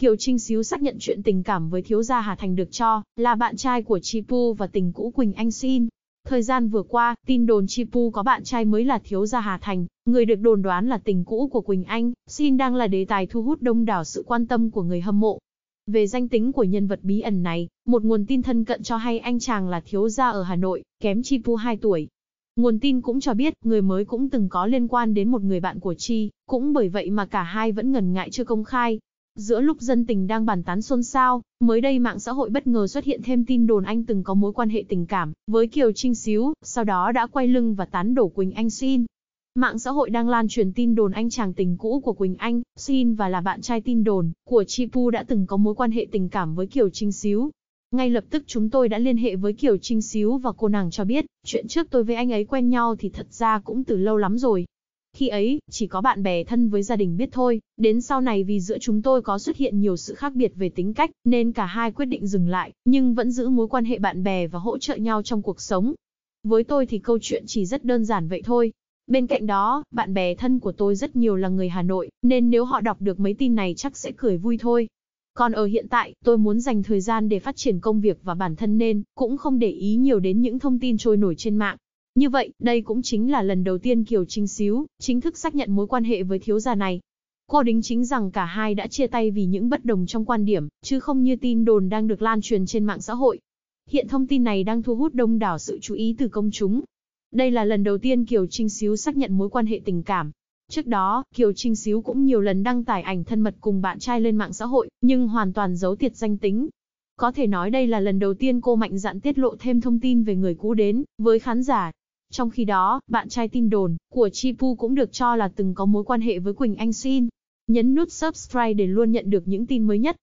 Kiều Trinh Xíu xác nhận chuyện tình cảm với thiếu gia Hà Thành được cho, là bạn trai của Chipu và tình cũ Quỳnh Anh Xin. Thời gian vừa qua, tin đồn Chipu có bạn trai mới là thiếu gia Hà Thành, người được đồn đoán là tình cũ của Quỳnh Anh, Xin đang là đề tài thu hút đông đảo sự quan tâm của người hâm mộ. Về danh tính của nhân vật bí ẩn này, một nguồn tin thân cận cho hay anh chàng là thiếu gia ở Hà Nội, kém Chipu 2 tuổi. Nguồn tin cũng cho biết người mới cũng từng có liên quan đến một người bạn của Chi, cũng bởi vậy mà cả hai vẫn ngần ngại chưa công khai, Giữa lúc dân tình đang bàn tán xôn xao, mới đây mạng xã hội bất ngờ xuất hiện thêm tin đồn anh từng có mối quan hệ tình cảm với Kiều Trinh Xíu, sau đó đã quay lưng và tán đổ Quỳnh Anh Xin. Mạng xã hội đang lan truyền tin đồn anh chàng tình cũ của Quỳnh Anh, Xin và là bạn trai tin đồn của Chi Pu đã từng có mối quan hệ tình cảm với Kiều Trinh Xíu. Ngay lập tức chúng tôi đã liên hệ với Kiều Trinh Xíu và cô nàng cho biết, chuyện trước tôi với anh ấy quen nhau thì thật ra cũng từ lâu lắm rồi, khi ấy, chỉ có bạn bè thân với gia đình biết thôi, đến sau này vì giữa chúng tôi có xuất hiện nhiều sự khác biệt về tính cách, nên cả hai quyết định dừng lại, nhưng vẫn giữ mối quan hệ bạn bè và hỗ trợ nhau trong cuộc sống. Với tôi thì câu chuyện chỉ rất đơn giản vậy thôi. Bên cạnh đó, bạn bè thân của tôi rất nhiều là người Hà Nội, nên nếu họ đọc được mấy tin này chắc sẽ cười vui thôi. Còn ở hiện tại, tôi muốn dành thời gian để phát triển công việc và bản thân nên, cũng không để ý nhiều đến những thông tin trôi nổi trên mạng. Như vậy, đây cũng chính là lần đầu tiên Kiều Trinh Xíu chính thức xác nhận mối quan hệ với thiếu gia này. Cô đính chính rằng cả hai đã chia tay vì những bất đồng trong quan điểm, chứ không như tin đồn đang được lan truyền trên mạng xã hội. Hiện thông tin này đang thu hút đông đảo sự chú ý từ công chúng. Đây là lần đầu tiên Kiều Trinh Xíu xác nhận mối quan hệ tình cảm. Trước đó, Kiều Trinh Xíu cũng nhiều lần đăng tải ảnh thân mật cùng bạn trai lên mạng xã hội, nhưng hoàn toàn giấu tiệt danh tính. Có thể nói đây là lần đầu tiên cô mạnh dạn tiết lộ thêm thông tin về người cũ đến với khán giả. Trong khi đó, bạn trai tin đồn của Chipu cũng được cho là từng có mối quan hệ với Quỳnh Anh Xin. Nhấn nút subscribe để luôn nhận được những tin mới nhất.